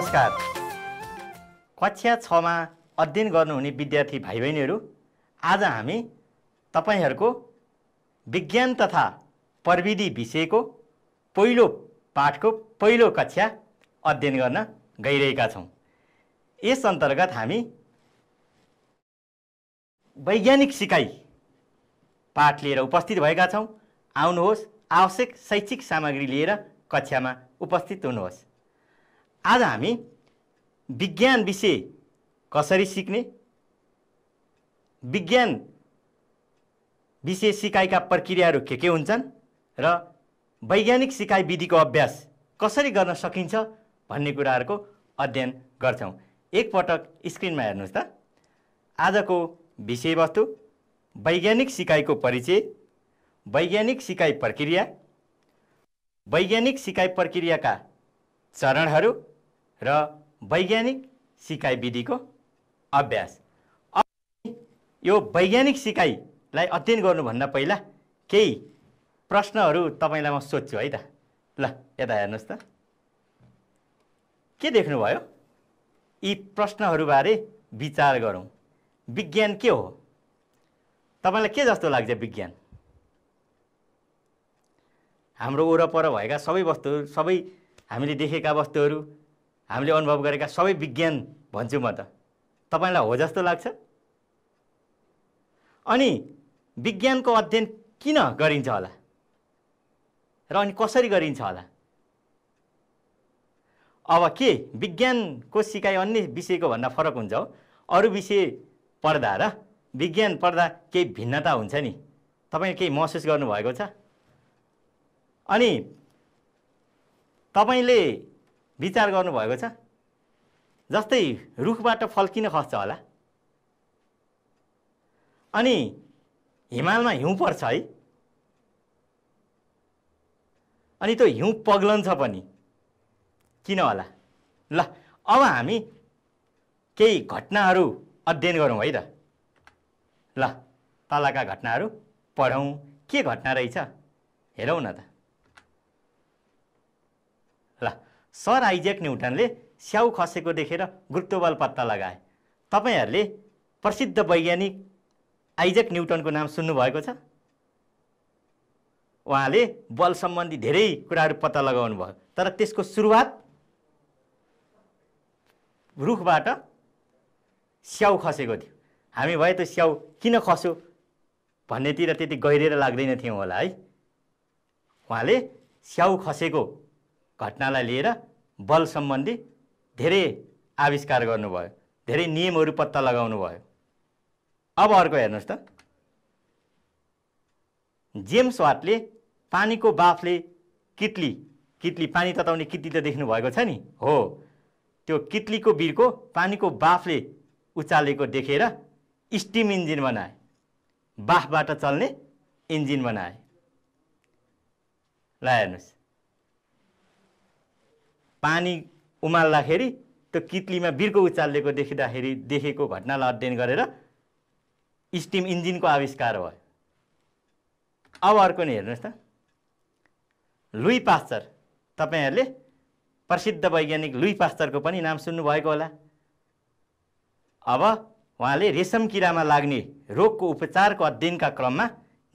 नमस्कार कक्षा छमा अध्ययन गर्नुहुने विद्यार्थी भाइ बहिनीहरू आज हामी तपाईँहरूको विज्ञान तथा प्रविधि विषयको पहिलो पाठको पहिलो कक्षा अध्ययन गर्न गइरहेका छौँ यस अन्तर्गत हामी वैज्ञानिक सिकाइ पाठ लिएर उपस्थित भएका छौँ आउनुहोस् आवश्यक शैक्षिक सामग्री लिएर कक्षामा उपस्थित हुनुहोस् आज हामी विज्ञान विषय कसरी सिक्ने विज्ञान विषय सिकाइका प्रक्रियाहरू के के हुन्छन् र वैज्ञानिक सिकाइ विधिको अभ्यास कसरी गर्न सकिन्छ भन्ने कुराहरूको अध्ययन गर्छौँ एकपटक स्क्रिनमा हेर्नुहोस् त आजको विषयवस्तु वैज्ञानिक सिकाइको परिचय वैज्ञानिक सिकाइ प्रक्रिया वैज्ञानिक सिकाइ प्रक्रियाका चरणहरू र वैज्ञानिक सिकाइ विधिको अभ्यास यो वैज्ञानिक सिकाइलाई अध्ययन गर्नुभन्दा पहिला केही प्रश्नहरू तपाईँलाई म सोध्छु है त ल यता हेर्नुहोस् त के देख्नुभयो यी प्रश्नहरूबारे विचार गरौँ विज्ञान के हो तपाईँलाई के जस्तो लाग्छ विज्ञान हाम्रो वरपर भएका सबै वस्तुहरू सबै हामीले देखेका वस्तुहरू हामीले अनुभव गरेका सबै विज्ञान भन्छु म त तपाईँलाई हो जस्तो लाग्छ अनि विज्ञानको अध्ययन किन गरिन्छ होला र अनि कसरी गरिन्छ होला अब के विज्ञानको सिकाइ अन्य विषयको भन्दा फरक हुन्छ हो अरू विषय पढ्दा र विज्ञान पढ्दा केही भिन्नता हुन्छ नि तपाईँले केही महसुस गर्नुभएको छ अनि तपाईँले विचार गर्नुभएको छ जस्तै रुखबाट फल्किन खस्छ होला अनि हिमालमा हिउँ पर्छ है अनि त्यो हिउँ पग्लन्छ पनि किन होला ल अब हामी केही घटनाहरू अध्ययन गरौँ है त ल तलका घटनाहरू पढौँ के घटना रहेछ हेरौँ न त सर आइज्याक न्युटनले स्याउ खसेको देखेर गुरुत्वबल पत्ता लगाए तपाईँहरूले प्रसिद्ध वैज्ञानिक आइज्याक न्युटनको नाम सुन्नुभएको छ उहाँले बल सम्बन्धी धेरै कुराहरू पत्ता लगाउनु भयो तर त्यसको सुरुवात रुखबाट स्याउ खसेको थियो हामी भए त स्याउ किन खस्यो भन्नेतिर त्यति गहिरेर लाग्दैन थियौँ होला है उहाँले स्याउ खसेको घटनालाई लिएर बल सम्बन्धी धेरै आविष्कार गर्नुभयो धेरै नियमहरू पत्ता लगाउनु भयो अब अर्को हेर्नुहोस् त जेम्स वाटले पानीको बाफले किटली किटली पानी तताउने किटली त भएको छ नि हो त्यो किटलीको बिर्को पानीको बाफले उचालेको देखेर स्टिम इन्जिन बनाए बाफबाट चल्ने इन्जिन बनाए ल हेर्नुहोस् पानी उमाल्दाखेरि त्यो कितलीमा बिर्को उचालिएको देखिँदाखेरि देखेको घटनालाई अध्ययन गरेर स्टिम इन्जिनको आविष्कार भयो अब अर्को नि हेर्नुहोस् त लुई पास्चर तपाईँहरूले प्रसिद्ध वैज्ञानिक लुई पास्चरको पनि नाम सुन्नुभएको होला अब उहाँले रेशम किरामा लाग्ने रोगको उपचारको अध्ययनका क्रममा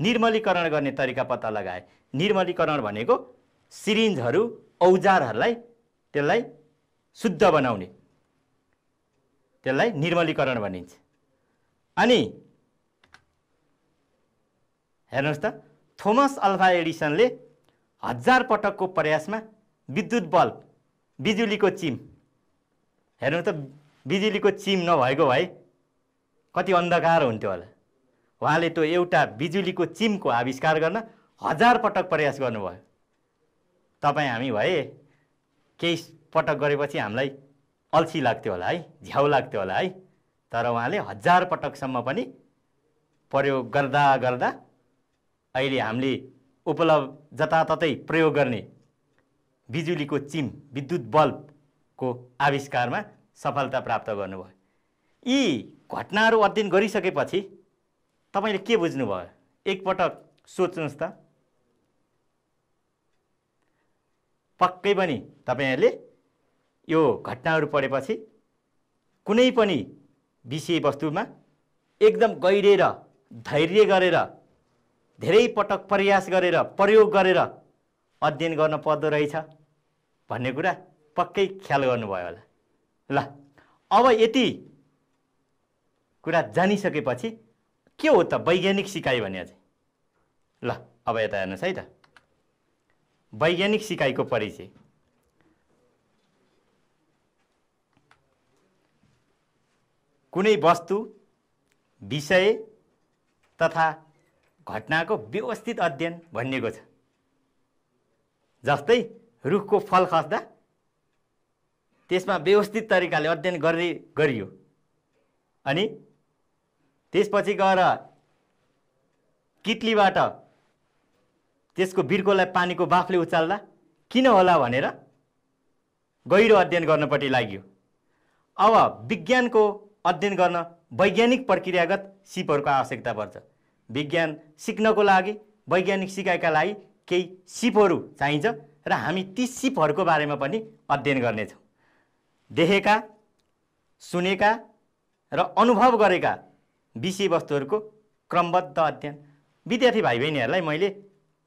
निर्मलीकरण गर्ने तरिका पत्ता लगाए निर्मलीकरण भनेको सिरिन्जहरू औजारहरूलाई त्यसलाई शुद्ध बनाउने त्यसलाई निर्मलीकरण भनिन्छ अनि हेर्नुहोस् त थोमस अल्फा एडिसनले हजार पटकको प्रयासमा विद्युत बल्ब बिजुलीको चिम हेर्नु त बिजुलीको चिम नभएको भए कति अन्धकार हुन्थ्यो होला उहाँले त्यो एउटा बिजुलीको चिमको आविष्कार गर्न हजार पटक प्रयास गर्नुभयो तपाईँ हामी भए केही पटक गरेपछि हामीलाई अल्छी लाग्थ्यो होला है झ्याउ लाग्थ्यो होला है तर उहाँले हजार पटकसम्म पनि प्रयोग गर्दा गर्दा अहिले हामीले उपलब्ध जताततै प्रयोग गर्ने बिजुलीको चिम विद्युत बल्बको आविष्कारमा सफलता प्राप्त गर्नुभयो यी घटनाहरू अध्ययन गरिसकेपछि तपाईँले के बुझ्नुभयो एकपटक सोच्नुहोस् त पक्कै पनि तपाईँहरूले यो घटनाहरू पढेपछि कुनै पनि विषयवस्तुमा एकदम गहिरेर धैर्य गरेर धेरै पटक प्रयास गरेर प्रयोग गरेर अध्ययन गर्न पर्दो रहेछ भन्ने कुरा पक्कै ख्याल गर्नुभयो होला ल अब यति कुरा जानिसकेपछि के हो त वैज्ञानिक सिकाइ भने चाहिँ ल अब यता हेर्नुहोस् है त वैज्ञानिक सिकाइको परिचय कुनै वस्तु विषय तथा घटनाको व्यवस्थित अध्ययन भनिएको छ जस्तै रुखको फल खस्दा त्यसमा व्यवस्थित तरिकाले अध्ययन गरे गरियो अनि त्यसपछि गएर किटलीबाट त्यसको बिर्कोलाई पानीको बाफले उचाल्दा किन होला भनेर गहिरो अध्ययन गर्नपट्टि लाग्यो अब विज्ञानको अध्ययन गर्न वैज्ञानिक प्रक्रियागत सिपहरूको आवश्यकता पर्छ विज्ञान सिक्नको लागि वैज्ञानिक सिकाइका लागि केही सिपहरू चाहिन्छ र हामी ती सिपहरूको बारेमा पनि अध्ययन गर्नेछौँ देखेका सुनेका र अनुभव गरेका विषयवस्तुहरूको क्रमबद्ध अध्ययन विद्यार्थी भाइ बहिनीहरूलाई मैले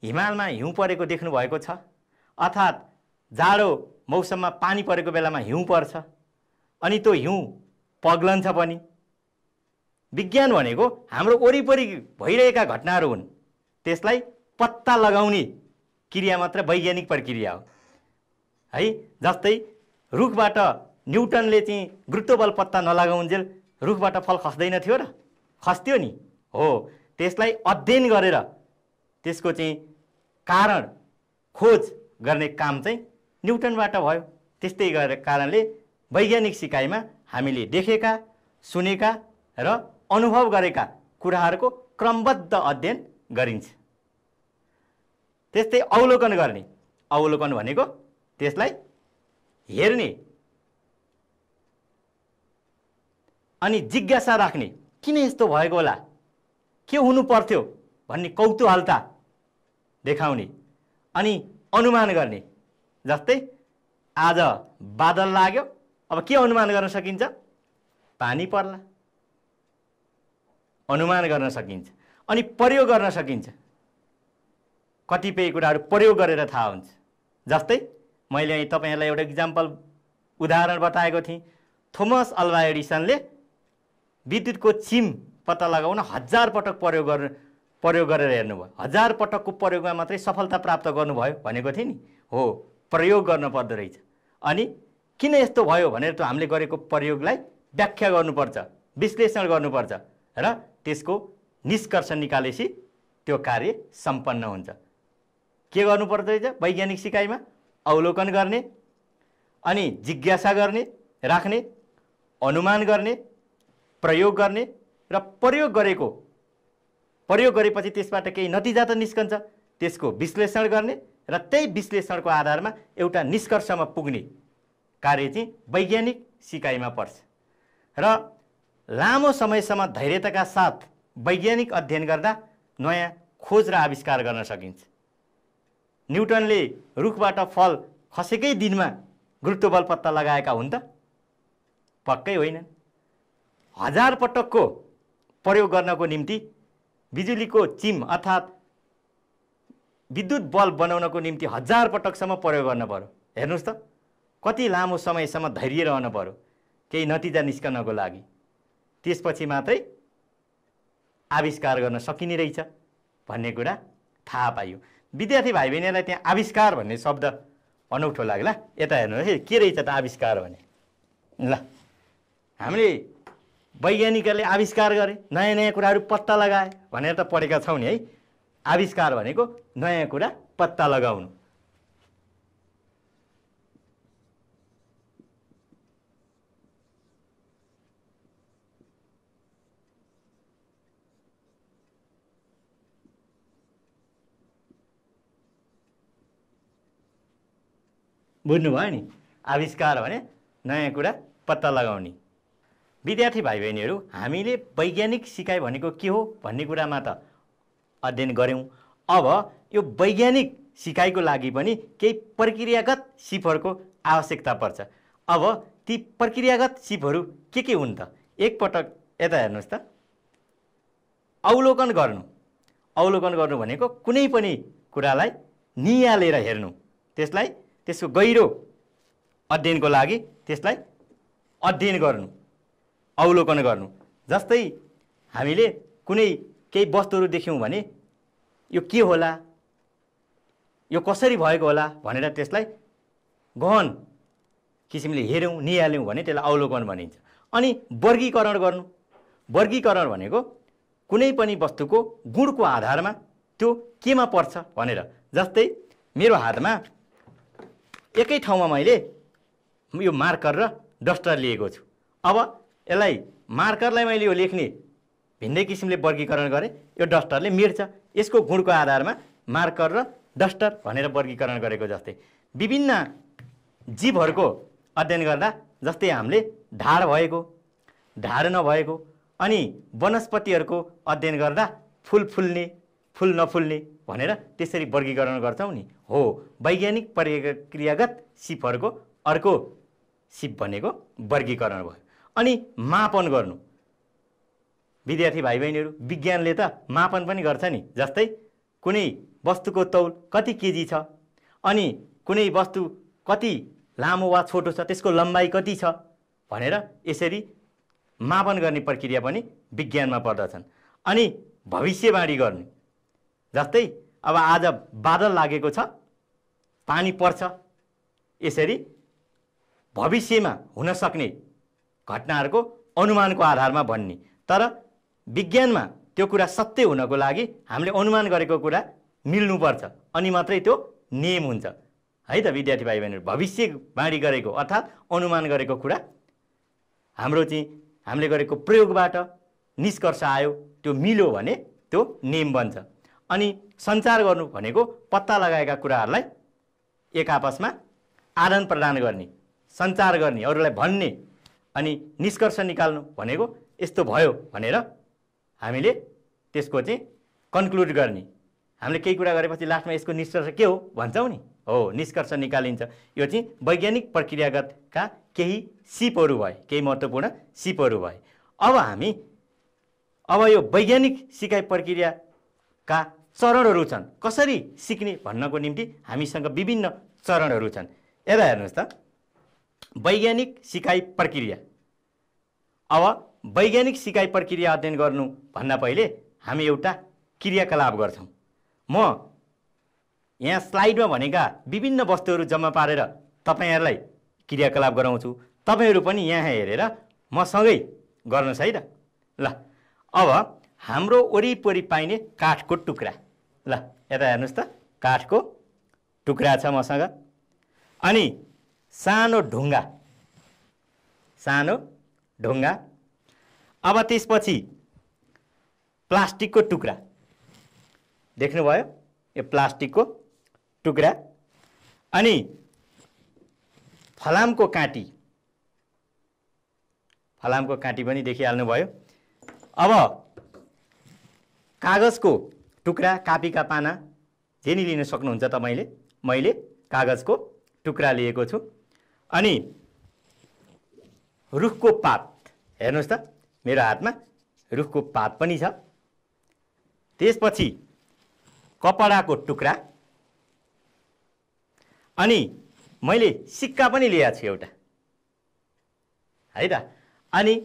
हिमालमा हिउँ परेको देख्नु भएको छ अर्थात् जाडो मौसममा पानी परेको बेलामा हिउँ पर्छ अनि त्यो हिउँ पग्लन्छ पनि विज्ञान भनेको हाम्रो वरिपरि भइरहेका घटनाहरू हुन् त्यसलाई पत्ता लगाउने क्रिया मात्र वैज्ञानिक प्रक्रिया हो है जस्तै रुखबाट न्युटनले चाहिँ गुरुत्वबल पत्ता नलगाउन्जेल रुखबाट फल खस्दैन थियो र खस्थ्यो नि हो त्यसलाई अध्ययन गरेर त्यसको चाहिँ कारण खोज गर्ने काम चाहिँ न्युटनबाट भयो त्यस्तै गरेर कारणले वैज्ञानिक सिकाइमा हामीले देखेका सुनेका र अनुभव गरेका कुराहरूको क्रमबद्ध अध्ययन गरिन्छ त्यस्तै अवलोकन गर्ने अवलोकन भनेको त्यसलाई हेर्ने अनि जिज्ञासा राख्ने किन यस्तो भएको होला के हुनु पर्थ्यो भन्ने कौतुहलता देखाउने अनि अनुमान गर्ने जस्तै आज बादल लाग्यो अब के अनुमान गर्न सकिन्छ पानी पर्ला अनुमान गर्न सकिन्छ अनि प्रयोग गर्न सकिन्छ कतिपय कुराहरू प्रयोग गरेर थाहा हुन्छ जस्तै मैले तपाईँहरूलाई एउटा इक्जाम्पल उदाहरण बताएको थिएँ थोमस अल्भा एडिसनले विद्युतको छिम पत्ता लगाउन हजार पटक प्रयोग गर्नु प्रयोग गरेर हेर्नुभयो हजार पटकको प्रयोगमा मात्रै सफलता प्राप्त गर्नुभयो भनेको थिएँ नि हो प्रयोग गर्नु पर्दो रहेछ अनि किन यस्तो भयो भनेर त हामीले गरेको प्रयोगलाई व्याख्या गर्नुपर्छ विश्लेषण गर्नुपर्छ र त्यसको निष्कर्ष निकालेपछि त्यो कार्य सम्पन्न हुन्छ के गर्नुपर्दो रहेछ वैज्ञानिक सिकाइमा अवलोकन गर्ने अनि जिज्ञासा गर्ने राख्ने अनुमान गर्ने प्रयोग गर्ने र प्रयोग गरेको प्रयोग गरेपछि त्यसबाट केही नतिजा त निस्कन्छ त्यसको विश्लेषण गर्ने र त्यही विश्लेषणको आधारमा एउटा निष्कर्षमा पुग्ने कार्य चाहिँ वैज्ञानिक सिकाइमा पर्छ र लामो समयसम्म धैर्यताका साथ वैज्ञानिक अध्ययन गर्दा नयाँ खोज र आविष्कार गर्न सकिन्छ न्युटनले रुखबाट फल खसेकै दिनमा गुरुत्वबल पत्ता लगाएका हुन् त पक्कै होइनन् हजार पटकको प्रयोग गर्नको निम्ति बिजुलीको चिम अर्थात् विद्युत बल्ब बनाउनको निम्ति हजार पटकसम्म प्रयोग गर्न पऱ्यो हेर्नुहोस् त कति लामो समयसम्म धैर्य रहनु पऱ्यो केही नतिजा निस्कनको लागि त्यसपछि मात्रै आविष्कार गर्न सकिने रहेछ भन्ने कुरा थाहा पाइयो विद्यार्थी भाइ बहिनीहरूलाई त्यहाँ आविष्कार भन्ने शब्द अनौठो लाग्ला यता हेर्नुहोस् है के रहेछ त आविष्कार भने ल हामीले वैज्ञानिकहरूले आविष्कार गरे नयाँ नयाँ कुराहरू पत्ता लगाए भनेर त पढेका छौँ नि है आविष्कार भनेको नयाँ कुरा पत्ता लगाउनु बुझ्नुभयो नि आविष्कार भने नयाँ कुरा पत्ता लगाउने विद्यार्थी भाइ बहिनीहरू हामीले वैज्ञानिक सिकाइ भनेको के हो भन्ने कुरामा त अध्ययन गऱ्यौँ अब यो वैज्ञानिक सिकाइको लागि पनि केही प्रक्रियागत सिपहरूको आवश्यकता पर्छ अब ती प्रक्रियागत सिपहरू के के हुन् त एकपटक यता हेर्नुहोस् त अवलोकन गर्नु अवलोकन गर्नु भनेको कुनै पनि कुरालाई निहालेर हेर्नु त्यसलाई त्यसको गहिरो अध्ययनको लागि त्यसलाई अध्ययन गर्नु अवलोकन गर्नु जस्तै हामीले कुनै केही वस्तुहरू देख्यौँ भने यो के होला यो कसरी भएको होला भनेर त्यसलाई गहन किसिमले हेऱ्यौँ निहाल्यौँ भने त्यसलाई अवलोकन भनिन्छ अनि वर्गीकरण गर्नु वर्गीकरण भनेको कुनै पनि वस्तुको गुणको आधारमा त्यो केमा पर्छ भनेर जस्तै मेरो हातमा एकै ठाउँमा मैले यो मार्कर र डस्टर लिएको छु अब यसलाई मार्करलाई मैले यो लेख्ने भिन्दै किसिमले वर्गीकरण गरेँ यो डस्टरले मिर्छ यसको गुणको आधारमा मार्कर र डस्टर भनेर वर्गीकरण गरेको जस्तै विभिन्न जीवहरूको अध्ययन गर्दा जस्तै हामीले ढाड भएको ढाड नभएको अनि वनस्पतिहरूको अध्ययन गर्दा फुल फुल्ने फुल नफुल्ने भनेर त्यसरी वर्गीकरण गर्छौँ नि हो वैज्ञानिक प्रक्रियागत सिपहरूको अर्को सिप भनेको वर्गीकरण भयो अनि मापन गर्नु विद्यार्थी भाइ बहिनीहरू विज्ञानले त मापन पनि गर्छ नि जस्तै कुनै वस्तुको तौल कति केजी छ अनि कुनै वस्तु कति लामो वा छोटो छ त्यसको लम्बाइ कति छ भनेर यसरी मापन गर्ने प्रक्रिया पनि विज्ञानमा पर्दछन् अनि भविष्यवाणी गर्ने जस्तै अब आज बादल लागेको छ पानी पर्छ यसरी भविष्यमा हुनसक्ने घटनाहरूको अनुमानको आधारमा भन्ने तर विज्ञानमा त्यो कुरा सत्य हुनको लागि हामीले अनुमान गरेको कुरा मिल्नुपर्छ अनि मात्रै त्यो नियम हुन्छ है त विद्यार्थी भाइ बहिनीहरू भविष्यवाणी गरेको अर्थात् अनुमान गरेको कुरा हाम्रो चाहिँ हामीले गरेको प्रयोगबाट निष्कर्ष आयो त्यो मिल्यो भने त्यो नियम बन्छ अनि सञ्चार गर्नु भनेको पत्ता लगाएका कुराहरूलाई एक आपसमा आदान प्रदान गर्ने सञ्चार गर्ने अरूलाई भन्ने अनि निष्कर्ष निकाल्नु भनेको यस्तो भयो भनेर हामीले त्यसको चाहिँ कन्क्लुड गर्ने हामीले केही कुरा गरेपछि लास्टमा यसको निष्कर्ष के हो भन्छौँ नि हो निष्कर्ष निकालिन्छ यो चाहिँ वैज्ञानिक प्रक्रियागतका केही सिपहरू भए केही महत्त्वपूर्ण सिपहरू भए अब हामी अब यो वैज्ञानिक सिकाइ प्रक्रियाका चरणहरू छन् कसरी सिक्ने भन्नको निम्ति हामीसँग विभिन्न चरणहरू छन् यता हेर्नुहोस् त वैज्ञानिक सिकाइ प्रक्रिया अब वैज्ञानिक सिकाइ प्रक्रिया अध्ययन गर्नु भन्दा पहिले हामी एउटा क्रियाकलाप गर्छौँ म यहाँ स्लाइडमा भनेका विभिन्न वस्तुहरू जम्मा पारेर तपाईँहरूलाई क्रियाकलाप गराउँछु तपाईँहरू पनि यहाँ हेरेर मसँगै गर्नुहोस् है त ल अब हाम्रो वरिपरि पाइने काठको टुक्रा ल यता हेर्नुहोस् त काठको टुक्रा छ मसँग अनि सानो ढुङ्गा सानो ढुङ्गा अब त्यसपछि प्लास्टिकको टुक्रा देख्नुभयो यो प्लास्टिकको टुक्रा अनि फलामको काँटी फलामको काँटी पनि देखिहाल्नुभयो अब कागजको टुक्रा कापीका पाना जे नि लिन सक्नुहुन्छ तपाईँले मैले कागजको टुक्रा लिएको छु अनि रुखको पात हेर्नुहोस् त मेरो हातमा रुखको पात पनि छ त्यसपछि कपडाको टुक्रा अनि मैले सिक्का पनि लिएको छु एउटा है त अनि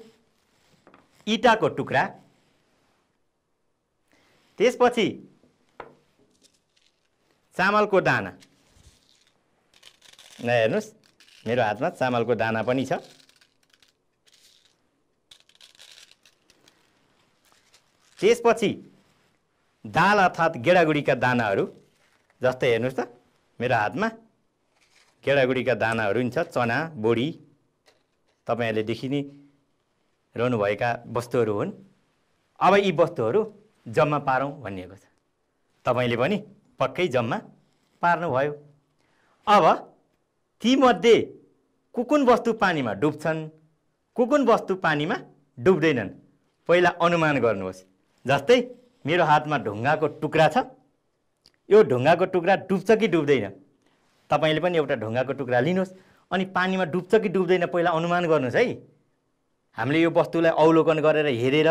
इटाको टुक्रा त्यसपछि चामलको दाना हेर्नुहोस् मेरो हातमा चामलको दाना पनि छ त्यसपछि दाल अर्थात् गेडागुडीका दानाहरू जस्तै हेर्नुहोस् त मेरो हातमा गेडागुडीका दानाहरू पनि छ चना बोडी तपाईँहरूले देखि नै रहनुभएका वस्तुहरू हुन् अब यी वस्तुहरू जम्मा पारौँ भनिएको छ तपाईँले पनि पक्कै जम्मा पार्नुभयो अब तीमध्ये कुन कुन वस्तु पानीमा डुब्छन् कुन कुन वस्तु पानीमा डुब्दैनन् पहिला अनुमान गर्नुहोस् जस्तै मेरो हातमा ढुङ्गाको टुक्रा छ यो ढुङ्गाको टुक्रा डुब्छ कि डुब्दैन तपाईँले पनि एउटा ढुङ्गाको टुक्रा लिनुहोस् अनि पानीमा डुब्छ कि डुब्दैन पहिला अनुमान गर्नुहोस् है हामीले यो वस्तुलाई अवलोकन गरेर हेरेर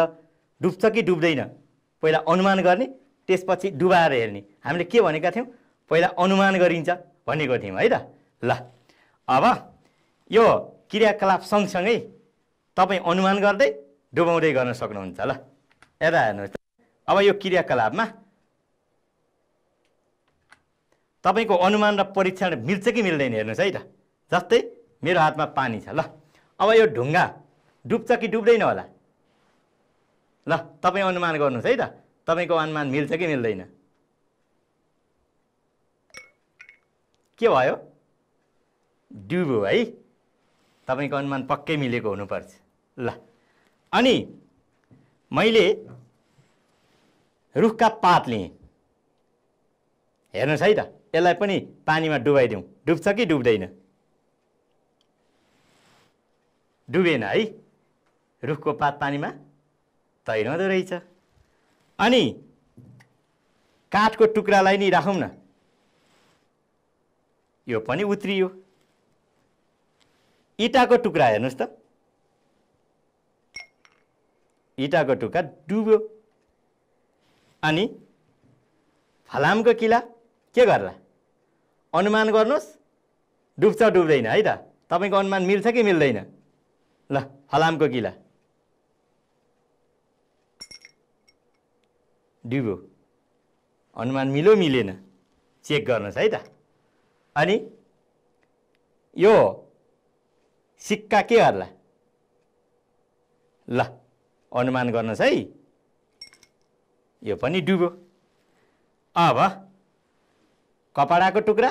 डुब्छ कि डुब्दैन पहिला अनुमान गर्ने त्यसपछि डुबाएर हेर्ने हामीले के भनेका थियौँ पहिला अनुमान गरिन्छ भनेको थियौँ है त ल अब यो क्रियाकलाप सँगसँगै तपाईँ अनुमान गर्दै डुबाउँदै गर्न सक्नुहुन्छ ल यता हेर्नुहोस् अब यो क्रियाकलापमा तपाईँको अनुमान र परीक्षण मिल्छ कि मिल्दैन हेर्नुहोस् है त जस्तै मेरो हातमा पानी छ ल अब यो ढुङ्गा डुब्छ कि डुब्दैन होला ल तपाईँ अनुमान गर्नुहोस् है त तपाईँको अनुमान मिल्छ कि मिल्दैन के भयो ड्युबो है तपाईँको अनुमान पक्कै मिलेको हुनुपर्छ ल अनि मैले रुखका पात लिएँ हेर्नुहोस् है त यसलाई पनि पानीमा डुबाइदिउँ डुब्छ कि डुब्दैन डुबेन है रुखको पात पानीमा तैरहँदो रहेछ अनि काठको टुक्रालाई नि राखौँ न यो पनि उत्रियो इटाको टुक्रा हेर्नुहोस् त इटाको टुक्रा डुब्यो अनि फलामको किला के गर्ला अनुमान गर्नुहोस् डुब्छ डुब्दैन है त तपाईँको अनुमान मिल्छ कि मिल्दैन ल फलामको किला डुब्यो अनुमान मिल्यो मिलेन चेक गर्नुहोस् है त अनि यो सिक्का के होला ल अनुमान गर्नुहोस् है यो पनि डुब्यो अब कपडाको टुक्रा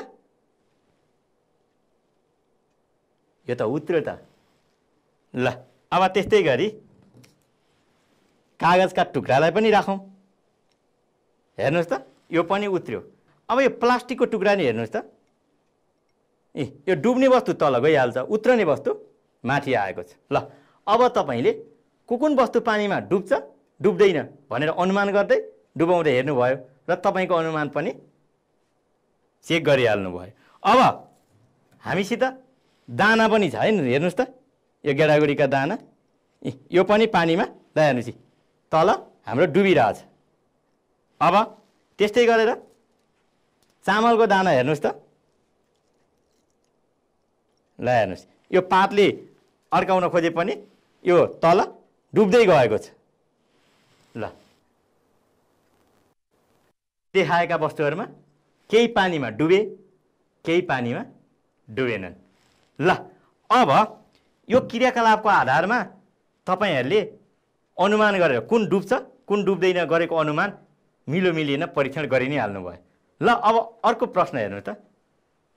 यो त उत्र्यो त ल अब त्यस्तै गरी कागजका टुक्रालाई पनि राखौँ हेर्नुहोस् त यो पनि उत्र्यो अब यो प्लास्टिकको टुक्रा नि हेर्नुहोस् त ए यो डुब्ने वस्तु तल गइहाल्छ उत्रने वस्तु माथि आएको छ ल अब तपाईँले कुन कुन वस्तु पानीमा डुब्छ डुब्दैन भनेर अनुमान गर्दै डुबाउँदै हेर्नुभयो र तपाईँको अनुमान पनि चेक गरिहाल्नु भयो अब हामीसित दाना पनि छ है हेर्नुहोस् त यो गेडागुडीका दाना ए यो पनि पानीमा ल हेर्नुहोस् तल हाम्रो डुबिरहेछ अब त्यस्तै गरेर चामलको दाना हेर्नुहोस् त ल हेर्नुहोस् यो पातले अड्काउन खोजे पनि यो तल डुब्दै गएको छ ल देखाएका वस्तुहरूमा केही पानीमा डुबे केही पानीमा डुबेनन् ल अब यो क्रियाकलापको आधारमा तपाईँहरूले अनुमान गरेर कुन डुब्छ कुन डुब्दैन गरेको अनुमान मिलो मिलिएन परीक्षण गरि नै हाल्नु भयो ल अब अर्को प्रश्न हेर्नु त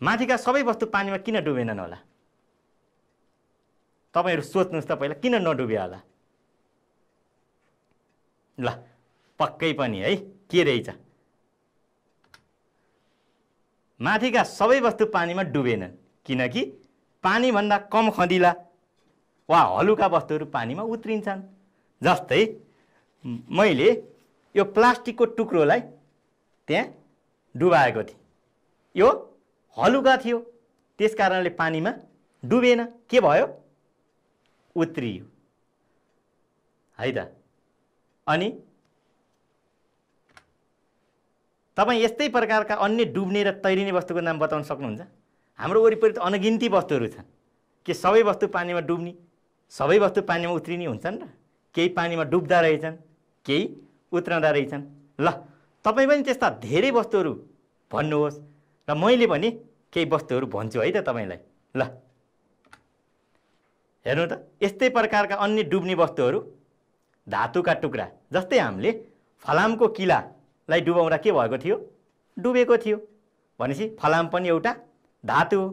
माथिका सबै वस्तु पानीमा किन डुबेनन् होला तपाईँहरू सोच्नुहोस् त पहिला किन नडुब्यो होला ल पक्कै पनि है के रहेछ माथिका सबै वस्तु पानीमा डुबेनन् किनकि पानीभन्दा कम खदिला वा हलुका वस्तुहरू पानीमा उत्रिन्छन् जस्तै मैले यो प्लास्टिकको टुक्रोलाई त्यहाँ डुबाएको थिएँ यो हलुका थियो त्यस कारणले पानीमा डुबेन के भयो उत्रियो है त अनि तपाईँ यस्तै प्रकारका अन्य डुब्ने र तैरिने वस्तुको नाम बताउन सक्नुहुन्छ हाम्रो वरिपरि त अनगिन्ती वस्तुहरू छन् के सबै वस्तु पानीमा डुब्ने सबै वस्तु पानीमा उत्रिने हुन्छन् र केही पानीमा डुब्दा रहेछन् केही उत्रँदा रहेछन् ल तपाईँ पनि त्यस्ता धेरै वस्तुहरू भन्नुहोस् र मैले पनि केही वस्तुहरू भन्छु है त तपाईँलाई ल हेर्नु त यस्तै प्रकारका अन्य डुब्ने वस्तुहरू धातुका टुक्रा जस्तै हामीले फलामको किलालाई डुबाउँदा के भएको थियो डुबेको थियो भनेपछि फलाम पनि एउटा धातु हो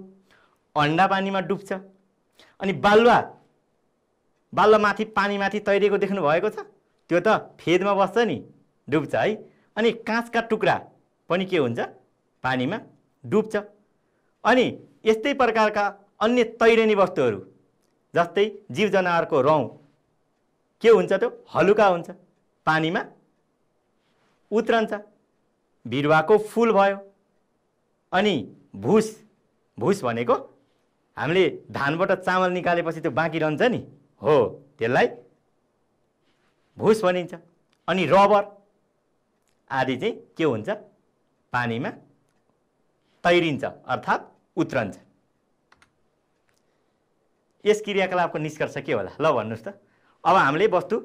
अन्डा पानीमा डुब्छ अनि बालुवा बालुवा बालुवामाथि पानीमाथि तैरेको देख्नु भएको छ त्यो त फेदमा बस्छ नि डुब्छ है अनि काँचका टुक्रा पनि के हुन्छ पानीमा डुब्छ अनि यस्तै प्रकारका अन्य तैरिने वस्तुहरू जस्तै जीव जनावरको रौँ के हुन्छ त्यो हलुका हुन्छ पानीमा उत्रन्छ बिरुवाको फुल भयो अनि भुस भुस भनेको हामीले धानबाट चामल निकालेपछि त्यो बाँकी रहन्छ नि हो त्यसलाई भुस भनिन्छ अनि रबर आदि चाहिँ के हुन्छ पानीमा तैरिन्छ अर्थात् उत्रन्छ यस क्रियाकलापको निष्कर्ष के होला ल भन्नुहोस् त अब हामीले वस्तु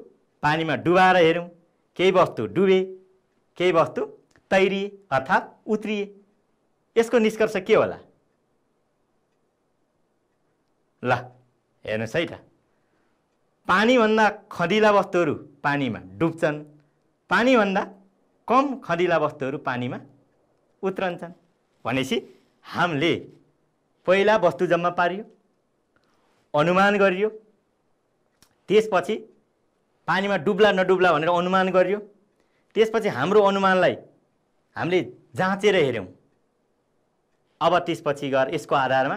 पानीमा डुबाएर हेऱ्यौँ केही वस्तु डुबे केही वस्तु तैरिए अर्थात् उत्रिए यसको निष्कर्ष के होला ल हेर्नुहोस् है त पानीभन्दा खदिला वस्तुहरू पानीमा डुब्छन् पानीभन्दा कम खदिला वस्तुहरू पानीमा उत्रन्छन् भनेपछि हामीले पहिला वस्तु जम्मा पारियो अनुमान गरियो त्यसपछि पानीमा डुब्ला नडुब्ला भनेर अनुमान गरियो त्यसपछि हाम्रो अनुमानलाई हामीले जाँचेर हेऱ्यौँ अब त्यसपछि गएर यसको आधारमा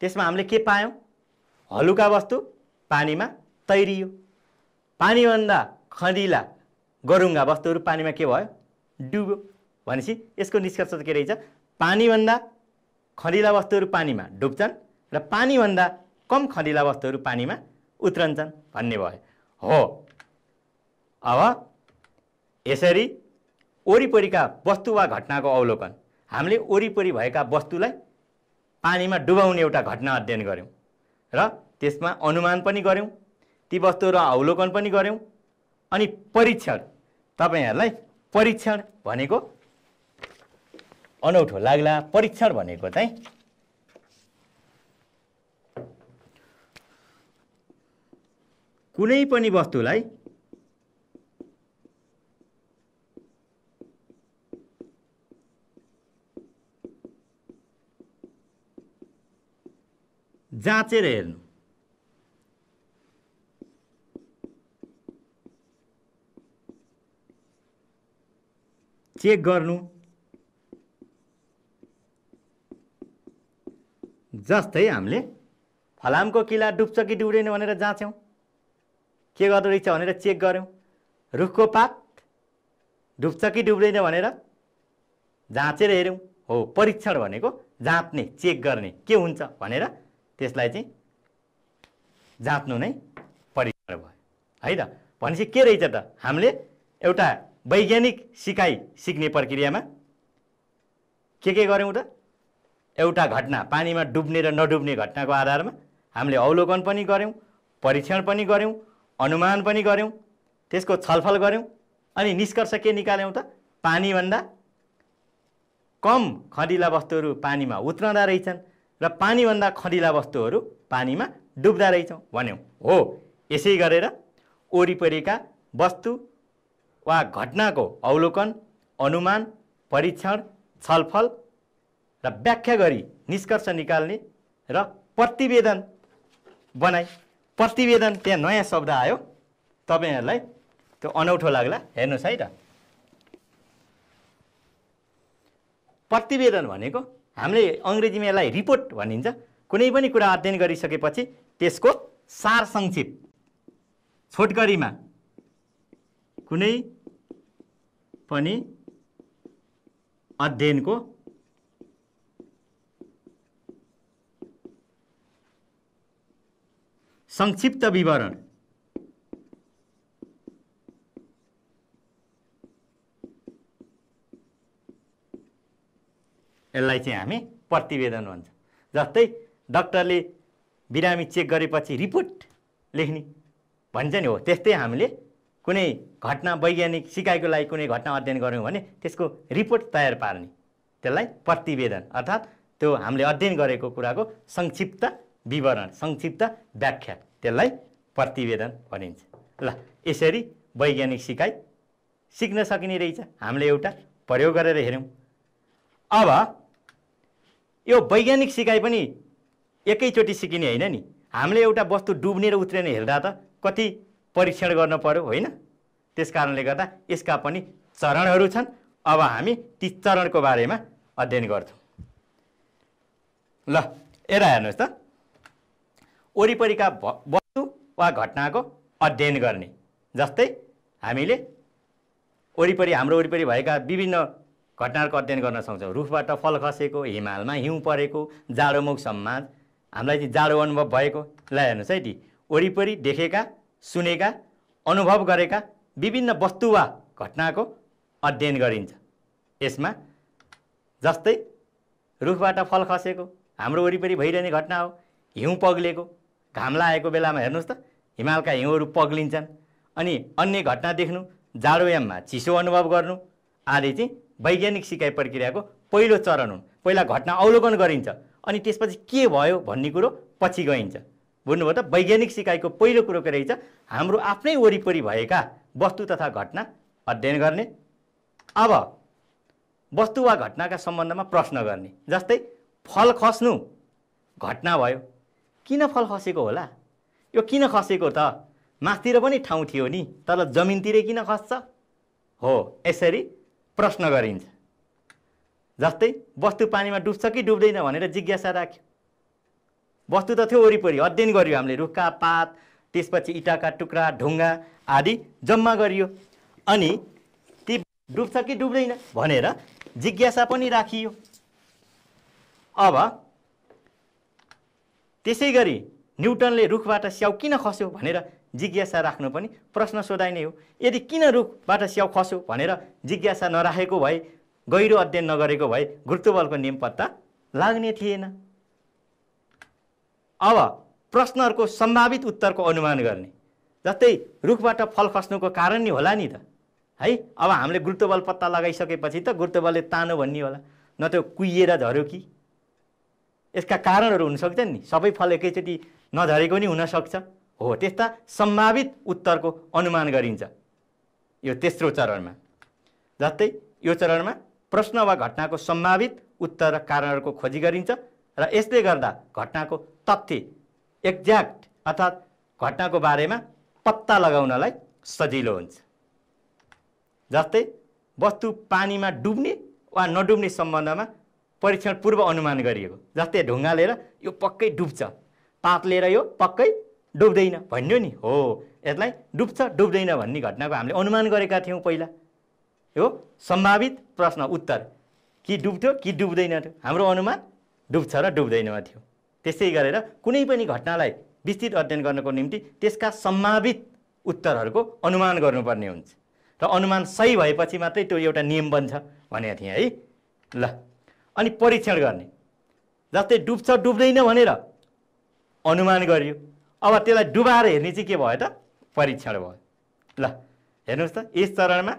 त्यसमा हामीले के पायौँ हलुका वस्तु पानीमा तैरियो पानीभन्दा खदिला गरुङ्गा वस्तुहरू पानीमा के भयो डुब्यो भनेपछि यसको निष्कर्ष के रहेछ पानीभन्दा खदिला वस्तुहरू पानीमा डुब्छन् र पानीभन्दा कम खनिला वस्तुहरू पानीमा उत्रन्छन् भन्ने भयो हो अब यसरी वरिपरिका वस्तु वा घटनाको अवलोकन हामीले वरिपरि भएका वस्तुलाई पानीमा डुबाउने एउटा घटना अध्ययन गऱ्यौँ र त्यसमा अनुमान पनि गऱ्यौँ ती वस्तुहरू अवलोकन पनि गऱ्यौँ अनि परीक्षण तपाईँहरूलाई परीक्षण भनेको अनौठो लाग्ला परीक्षण भनेको चाहिँ कुनै पनि वस्तुलाई जाँचेर हेर्नु चेक गर्नु जस्तै हामीले फलामको किला डुब्छ कि डुब्दैन भनेर जाँच्यौँ के गर्दो रहेछ भनेर चेक गऱ्यौँ रुखको पात डुब्छ कि डुब्दैन भनेर जाँचेर हेऱ्यौँ हो परीक्षण भनेको जाँच्ने चेक गर्ने के हुन्छ भनेर त्यसलाई चाहिँ जाँच्नु नै परीक्षण भयो है त भनेपछि के रहेछ त हामीले एउटा वैज्ञानिक सिकाइ सिक्ने प्रक्रियामा के के गऱ्यौँ त एउटा घटना पानीमा डुब्ने र नडुब्ने घटनाको आधारमा हामीले अवलोकन पनि गऱ्यौँ परीक्षण पनि गऱ्यौँ अनुमान पनि गऱ्यौँ त्यसको छलफल गऱ्यौँ अनि निष्कर्ष के निकाल्यौँ त पानीभन्दा कम खडिला वस्तुहरू पानीमा उत्रँदा रहेछन् र पानीभन्दा खडिला वस्तुहरू पानीमा डुब्दा रहेछौँ भन्यौँ हो यसै गरेर वरिपरिका वस्तु वा घटनाको अवलोकन अनुमान परीक्षण छलफल र व्याख्या गरी निष्कर्ष निकाल्ने र प्रतिवेदन बनाई प्रतिवेदन त्यहाँ नयाँ शब्द आयो तपाईँहरूलाई त्यो अनौठो लाग्ला हेर्नुहोस् है त प्रतिवेदन भनेको हामीले अङ्ग्रेजीमा यसलाई रिपोर्ट भनिन्छ कुनै पनि कुरा अध्ययन गरिसकेपछि त्यसको सार सङ्क्षेप छोटकरीमा कुनै पनि अध्ययनको संक्षिप्त विवरण यसलाई चाहिँ हामी प्रतिवेदन भन्छ जस्तै डक्टरले बिरामी चेक गरेपछि रिपोर्ट लेख्ने भन्छ नि हो त्यस्तै हामीले कुनै घटना वैज्ञानिक सिकाइको लागि कुनै घटना अध्ययन गऱ्यौँ भने त्यसको रिपोर्ट तयार पार्ने त्यसलाई प्रतिवेदन अर्थात् त्यो हामीले अध्ययन गरेको कुराको संक्षिप्त विवरण संक्षिप्त व्याख्या त्यसलाई प्रतिवेदन भनिन्छ ल यसरी वैज्ञानिक सिकाइ सिक्न सकिने रहेछ हामीले एउटा प्रयोग गरेर हेऱ्यौँ अब यो वैज्ञानिक सिकाइ पनि एकैचोटि सिकिने होइन नि हामीले एउटा वस्तु डुब्ने र उत्रिने हेर्दा त कति परीक्षण गर्न पर्यो होइन त्यस कारणले गर्दा यसका पनि चरणहरू छन् अब हामी ती चरणको बारेमा अध्ययन गर्छौँ ल एउटा हेर्नुहोस् त वरिपरिका वस्तु वा घटनाको अध्ययन गर्ने जस्तै हामीले वरिपरि हाम्रो वरिपरि भएका विभिन्न घटनाहरूको अध्ययन गर्न सक्छौँ रुखबाट फल खसेको हिमालमा हिउँ परेको जाडोमुख समाज हामीलाई चाहिँ जाडो अनुभव भएको ल हेर्नुहोस् है ती वरिपरि देखेका सुनेका अनुभव गरेका विभिन्न वस्तु वा घटनाको अध्ययन गरिन्छ यसमा जस्तै रुखबाट फल खसेको हाम्रो वरिपरि भइरहने घटना हो हिउँ पग्लेको घाम लागेको बेलामा हेर्नुहोस् त हिमालका हिउँहरू पग्लिन्छन् अनि अन्य घटना देख्नु जाडोयाममा चिसो अनुभव गर्नु आदि चाहिँ वैज्ञानिक सिकाइ प्रक्रियाको पहिलो चरण हुन् पहिला घटना अवलोकन गरिन्छ अनि त्यसपछि के भयो भन्ने कुरो पछि गइन्छ बुझ्नुभयो त वैज्ञानिक सिकाइको पहिलो कुरो के रहेछ हाम्रो आफ्नै वरिपरि भएका वस्तु तथा घटना अध्ययन गर्ने अब वस्तु वा घटनाका सम्बन्धमा प्रश्न गर्ने जस्तै फल खस्नु घटना भयो किन फल खसेको होला यो किन खसेको त माथितिर पनि ठाउँ थियो नि तर जमिनतिरै किन खस्छ हो यसरी प्रश्न गरिन्छ जस्तै वस्तु पानीमा डुब्छ कि डुब्दैन भनेर जिज्ञासा राख्यो वस्तु त थियो वरिपरि अध्ययन गर्यो हामीले रुखका पात त्यसपछि इँटाका टुक्रा ढुङ्गा आदि जम्मा गरियो अनि ती डुब्छ कि डुब्दैन भनेर जिज्ञासा पनि राखियो अब त्यसै गरी न्युटनले रुखबाट स्याउ किन खस्यो भनेर जिज्ञासा राख्नु पनि प्रश्न सोधाइने हो यदि किन रुखबाट स्याउ खस्यो भनेर जिज्ञासा नराखेको भए गहिरो अध्ययन नगरेको भए गुरुत्वबलको नियम पत्ता लाग्ने थिएन अब प्रश्नहरूको सम्भावित उत्तरको अनुमान गर्ने जस्तै रुखबाट फल खस्नुको कारण नै होला नि त है अब हामीले गुरुत्वबल पत्ता लगाइसकेपछि त गुरुत्वबलले तानो भन्ने होला न त्यो कुहिएर झऱ्यो कि यसका कारणहरू हुनसक्छन् नि सबै फल एकैचोटि नझरेको नि हुनसक्छ हो त्यस्ता सम्भावित उत्तरको अनुमान गरिन्छ यो तेस्रो चरणमा जस्तै यो चरणमा प्रश्न वा घटनाको सम्भावित उत्तर र कारणहरूको खोजी गरिन्छ र यसले गर्दा घटनाको तथ्य एक्ज्याक्ट अर्थात् घटनाको बारेमा पत्ता लगाउनलाई सजिलो हुन्छ जस्तै वस्तु पानीमा डुब्ने वा नडुब्ने सम्बन्धमा परीक्षण पूर्व अनुमान गरिएको जस्तै ढुङ्गा लिएर यो पक्कै डुब्छ पात लिएर यो पक्कै डुब्दैन भन्यो नि हो यसलाई डुब्छ डुब्दैन भन्ने घटनाको हामीले अनुमान गरेका थियौँ पहिला यो सम्भावित प्रश्न उत्तर कि डुब्थ्यो कि डुब्दैन थियो हाम्रो अनुमान डुब्छ र डुब्दैनमा थियो त्यसै गरेर कुनै पनि घटनालाई विस्तृत अध्ययन गर्नको निम्ति त्यसका सम्भावित उत्तरहरूको अनुमान गर्नुपर्ने हुन्छ र अनुमान सही भएपछि मात्रै त्यो एउटा नियम बन्छ भनेको थिएँ है ल अनि परीक्षण गर्ने जस्तै डुब्छ डुब्दैन भनेर अनुमान गरियो अब त्यसलाई डुबाएर हेर्ने चाहिँ के भयो त परीक्षण भयो ल हेर्नुहोस् त यस चरणमा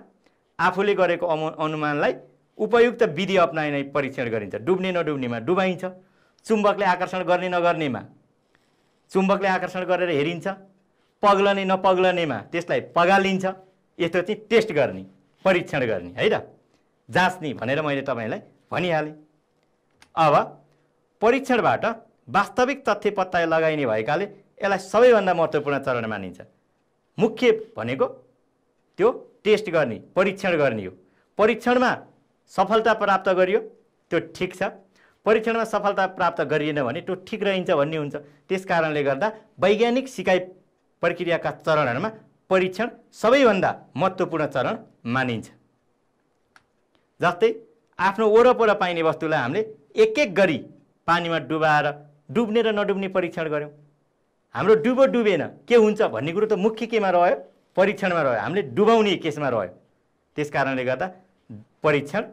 आफूले गरेको अनुमानलाई उपयुक्त विधि अप्नाइ नै परीक्षण गरिन्छ डुब्ने नडुब्नेमा डुबाइन्छ चुम्बकले आकर्षण गर्ने नगर्नेमा चुम्बकले आकर्षण गरेर हेरिन्छ पग्लने नपग्लनेमा त्यसलाई पगालिन्छ यस्तो चाहिँ टेस्ट गर्ने परीक्षण गर्ने है त जाँच्ने भनेर मैले तपाईँलाई भनिहालेँ अब परीक्षणबाट वास्तविक तथ्य पत्ता लगाइने भएकाले यसलाई सबैभन्दा महत्त्वपूर्ण चरण मानिन्छ मुख्य भनेको त्यो टेस्ट गर्ने परीक्षण गर्ने हो परीक्षणमा सफलता प्राप्त गरियो त्यो ठिक छ परीक्षणमा सफलता प्राप्त गरिएन भने त्यो ठिक रहन्छ भन्ने हुन्छ त्यस कारणले गर्दा वैज्ञानिक सिकाइ प्रक्रियाका चरणहरूमा परीक्षण सबैभन्दा महत्त्वपूर्ण चरण मानिन्छ जस्तै आफ्नो वरपर पाइने वस्तुलाई हामीले एक एक गरी पानीमा डुबाएर डुब्ने र नडुब्ने परीक्षण गऱ्यौँ हाम्रो डुबो डुबेन के हुन्छ भन्ने कुरो त मुख्य केमा रह्यो परीक्षणमा रह्यो हामीले डुबाउने केसमा रह्यो त्यस कारणले गर्दा परीक्षण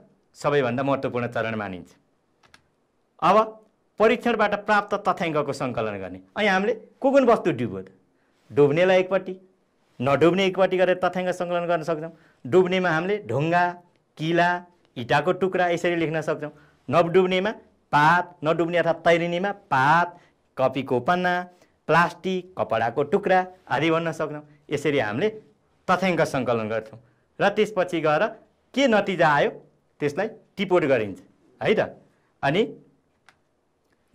सबैभन्दा महत्त्वपूर्ण चरण मानिन्छ अब परीक्षणबाट प्राप्त तथ्याङ्कको सङ्कलन गर्ने अनि हामीले कुन कुन वस्तु डुब्यो त डुब्नेलाई एकपट्टि नडुब्ने एकपट्टि गरेर तथ्याङ्क सङ्कलन गर्न सक्छौँ डुब्नेमा हामीले ढुङ्गा किला इटाको टुक्रा यसरी लेख्न सक्छौँ नडुब्नेमा पात नडुब्ने अर्थात् तैरिनेमा पात कपीको पन्ना प्लास्टिक कपडाको टुक्रा आदि भन्न सक्छौँ यसरी हामीले तथ्याङ्क सङ्कलन गर्छौँ र त्यसपछि गएर के नतिजा आयो त्यसलाई टिपोट गरिन्छ है त अनि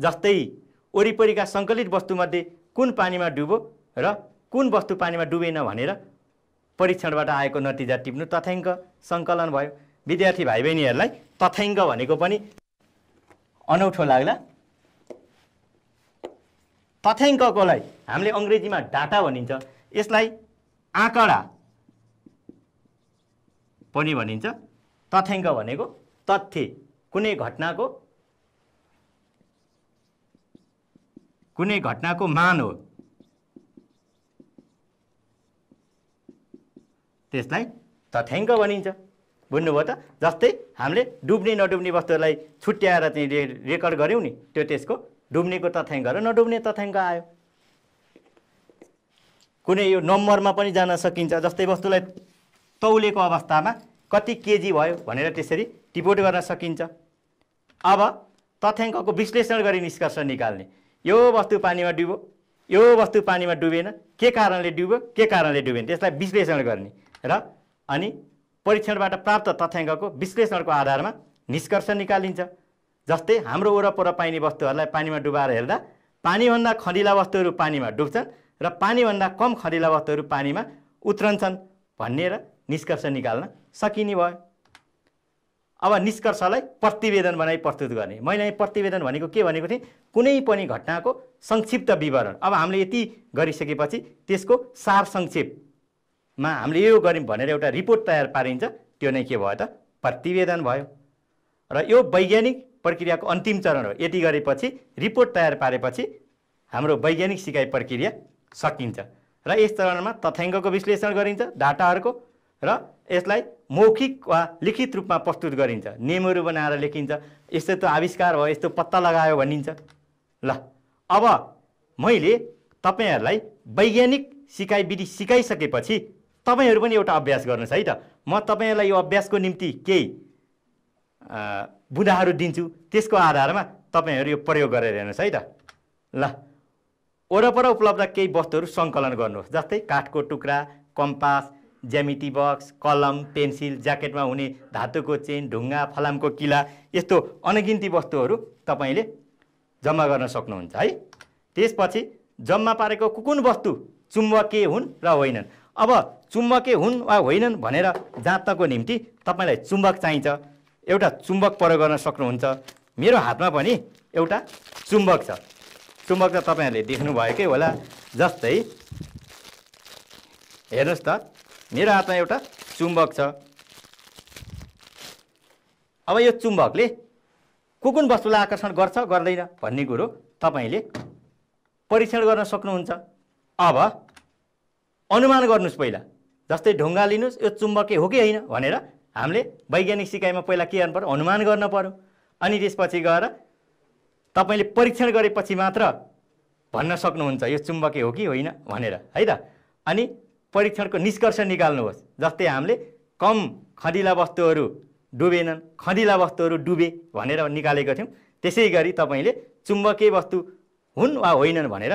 जस्तै वरिपरिका सङ्कलित वस्तुमध्ये कुन पानीमा डुबो र कुन वस्तु पानीमा डुबेन भनेर परीक्षणबाट आएको नतिजा टिप्नु तथ्याङ्क सङ्कलन भयो विद्यार्थी भाइ बहिनीहरूलाई तथ्याङ्क भनेको पनि अनौठो लाग्ला तथ्याङ्ककोलाई हामीले अङ्ग्रेजीमा डाटा भनिन्छ यसलाई आँकडा पनि भनिन्छ तथ्याङ्क भनेको तथ्य कुनै घटनाको कुनै घटनाको मान हो त्यसलाई तथ्याङ्क भनिन्छ बुझ्नुभयो त जस्तै हामीले डुब्ने नडुब्ने वस्तुहरूलाई छुट्याएर चाहिँ रे रेकर्ड गऱ्यौँ नि त्यो त्यसको डुब्नेको तथ्याङ्क र नडुब्ने तथ्याङ्क आयो कुनै यो नम्बरमा पनि जान सकिन्छ जस्तै वस्तुलाई तौलेको अवस्थामा कति केजी भयो भनेर त्यसरी टिपोट गर्न सकिन्छ अब तथ्याङ्कको विश्लेषण गरी निष्कर्ष निकाल्ने यो वस्तु पानीमा डुब्यो यो वस्तु पानीमा डुबेन के कारणले डुब्यो के कारणले डुबेन त्यसलाई विश्लेषण गर्ने र अनि परीक्षणबाट प्राप्त तथ्याङ्कको विश्लेषणको आधारमा निष्कर्ष निकालिन्छ जस्तै हाम्रो वरपर पाइने वस्तुहरूलाई पानीमा डुबाएर हेर्दा पानीभन्दा खनिला वस्तुहरू पानीमा डुब्छन् र पानीभन्दा कम खनिला वस्तुहरू पानीमा उत्रन्छन् भन्ने र निष्कर्ष निकाल्न सकिने भयो अब निष्कर्षलाई प्रतिवेदन बनाई प्रस्तुत गर्ने मैले प्रतिवेदन भनेको के भनेको थिएँ कुनै पनि घटनाको संक्षिप्त विवरण अब हामीले यति गरिसकेपछि त्यसको सार संक्षेप मा हामीले यो गऱ्यौँ भनेर एउटा रिपोर्ट तयार पारिन्छ त्यो नै के भयो त प्रतिवेदन भयो र यो वैज्ञानिक प्रक्रियाको अन्तिम चरण हो यति गरेपछि रिपोर्ट तयार पारेपछि हाम्रो वैज्ञानिक सिकाइ प्रक्रिया सकिन्छ र यस चरणमा तथ्याङ्कको विश्लेषण गरिन्छ डाटाहरूको र यसलाई मौखिक वा लिखित रूपमा प्रस्तुत गरिन्छ नियमहरू बनाएर लेखिन्छ यस्तो त आविष्कार भयो यस्तो पत्ता लगायो भनिन्छ ल अब मैले तपाईँहरूलाई वैज्ञानिक सिकाइ विधि सिकाइसकेपछि तपाईँहरू पनि एउटा अभ्यास गर्नुहोस् है त म तपाईँहरूलाई यो अभ्यासको निम्ति केही बुदाहरू दिन्छु त्यसको आधारमा तपाईँहरू यो प्रयोग गरेर हेर्नुहोस् है त ल वरपर उपलब्ध केही वस्तुहरू सङ्कलन गर्नुहोस् जस्तै काठको टुक्रा कम्पास ज्यामिटी बक्स कलम पेन्सिल ज्याकेटमा हुने धातुको चेन ढुङ्गा फलामको किला यस्तो अनगिन्ती वस्तुहरू तपाईँले जम्मा गर्न सक्नुहुन्छ है त्यसपछि जम्मा पारेको कुन वस्तु चुम्बकीय हुन् र होइनन् अब चुम्बकै हुन् वा होइनन् भनेर जाँच्नको निम्ति तपाईँलाई चुम्बक चाहिन्छ एउटा चुम्बक प्रयोग गर्न सक्नुहुन्छ मेरो हातमा पनि एउटा चुम्बक छ चुम्बक त तपाईँहरूले देख्नुभएकै होला जस्तै हेर्नुहोस् त मेरो हातमा एउटा चुम्बक छ अब यो चुम्बकले कुन कुन वस्तुलाई आकर्षण गर्छ गर्दैन भन्ने कुरो तपाईँले परीक्षण गर्न सक्नुहुन्छ अब अनुमान गर्नुहोस् पहिला जस्तै ढुङ्गा लिनुहोस् यो चुम्बकीय हो कि होइन भनेर हामीले वैज्ञानिक सिकाइमा पहिला के गर्नु पर्यो अनुमान गर्न पऱ्यो अनि त्यसपछि गएर तपाईँले परीक्षण गरेपछि मात्र भन्न सक्नुहुन्छ यो चुम्बकीय हो कि होइन भनेर है त अनि परीक्षणको निष्कर्ष निकाल्नुहोस् जस्तै हामीले कम खदिला वस्तुहरू डुबेनन् खदिला वस्तुहरू डुबे भनेर निकालेको थियौँ त्यसै गरी तपाईँले चुम्बकीय वस्तु हुन् वा होइनन् भनेर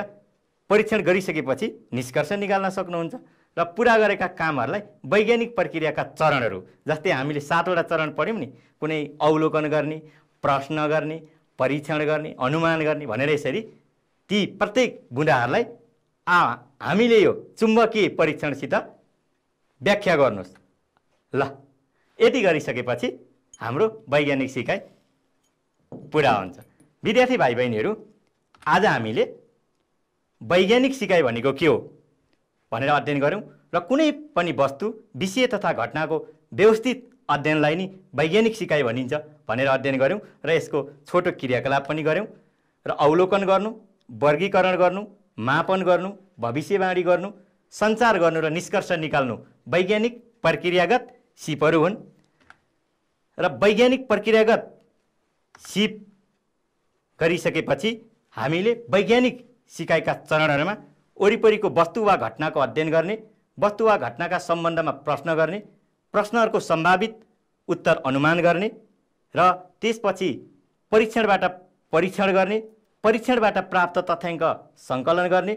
परीक्षण गरिसकेपछि निष्कर्ष निकाल्न सक्नुहुन्छ र पुरा गरेका कामहरूलाई वैज्ञानिक प्रक्रियाका चरणहरू जस्तै हामीले सातवटा चरण पढ्यौँ नि कुनै अवलोकन गर्ने प्रश्न गर्ने परीक्षण गर्ने अनुमान गर्ने भनेर यसरी ती प्रत्येक बुँदाहरूलाई आ हामीले यो चुम्बकीय परीक्षणसित व्याख्या गर्नुहोस् ल यति गरिसकेपछि हाम्रो वैज्ञानिक सिकाइ पुरा हुन्छ विद्यार्थी भाइ बहिनीहरू आज हामीले वैज्ञानिक सिकाइ भनेको के हो भनेर अध्ययन गऱ्यौँ र कुनै पनि वस्तु विषय तथा घटनाको व्यवस्थित अध्ययनलाई नि वैज्ञानिक सिकाइ भनिन्छ भनेर अध्ययन गऱ्यौँ र यसको छोटो क्रियाकलाप पनि गऱ्यौँ र अवलोकन गर्नु वर्गीकरण गर्नु मापन गर्नु भविष्यवाणी गर्नु सञ्चार गर्नु र निष्कर्ष निकाल्नु वैज्ञानिक प्रक्रियागत सिपहरू हुन् र वैज्ञानिक प्रक्रियागत सिप गरिसकेपछि हामीले वैज्ञानिक सिकाइका चरणहरूमा वरिपरिको वस्तु वा घटनाको अध्ययन गर्ने वस्तु वा घटनाका सम्बन्धमा प्रश्न गर्ने प्रश्नहरूको सम्भावित उत्तर अनुमान गर्ने र त्यसपछि परीक्षणबाट परीक्षण गर्ने परीक्षणबाट प्राप्त तथ्याङ्क सङ्कलन गर्ने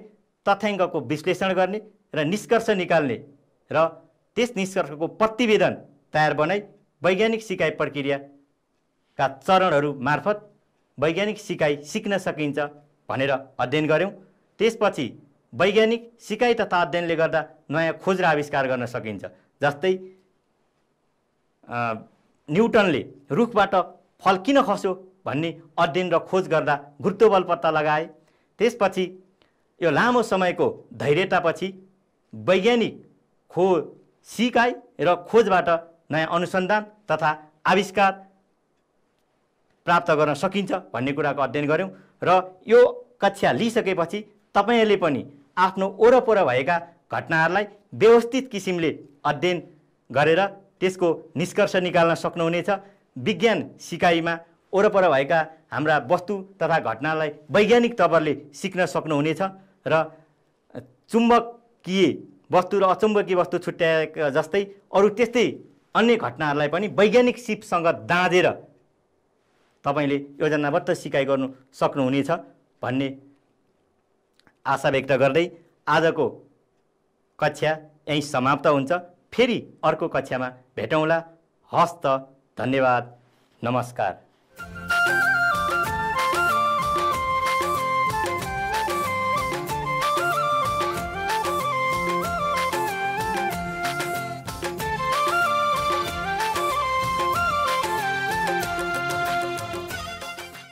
तथ्याङ्कको विश्लेषण गर्ने र निष्कर्ष निकाल्ने र त्यस निष्कर्षको प्रतिवेदन तयार बनाई वैज्ञानिक सिकाइ प्रक्रियाका चरणहरू मार्फत वैज्ञानिक सिकाइ सिक्न सकिन्छ भनेर अध्ययन गऱ्यौँ त्यसपछि वैज्ञानिक सिकाइ तथा अध्ययनले गर्दा नयाँ खोज र आविष्कार गर्न सकिन्छ जस्तै न्युटनले रुखबाट फल किन खस्यो भन्ने अध्ययन र खोज गर्दा गुरुत्वबल पत्ता लगाए त्यसपछि यो लामो समयको धैर्यतापछि वैज्ञानिक खो सिकाइ र खोजबाट नयाँ अनुसन्धान तथा आविष्कार प्राप्त गर्न सकिन्छ भन्ने कुराको अध्ययन गऱ्यौँ र यो कक्षा लिइसकेपछि तपाईँहरूले पनि आफ्नो ओरपोर भएका घटनाहरूलाई व्यवस्थित किसिमले अध्ययन गरेर त्यसको निष्कर्ष निकाल्न सक्नुहुनेछ विज्ञान सिकाइमा वरपर भएका हाम्रा वस्तु तथा घटनालाई वैज्ञानिक तवरले सिक्न सक्नुहुनेछ र चुम्बकीय वस्तु र अचुम्बकीय वस्तु छुट्याएका जस्तै अरू त्यस्तै अन्य घटनाहरूलाई पनि वैज्ञानिक सिपसँग दाँधेर तपाईँले योजनाबद्ध सिकाइ गर्नु सक्नुहुनेछ भन्ने आशा व्यक्त गर्दै आजको कक्षा यहीँ समाप्त हुन्छ फेरि अर्को कक्षामा भेटौँला हस्त धन्यवाद नमस्कार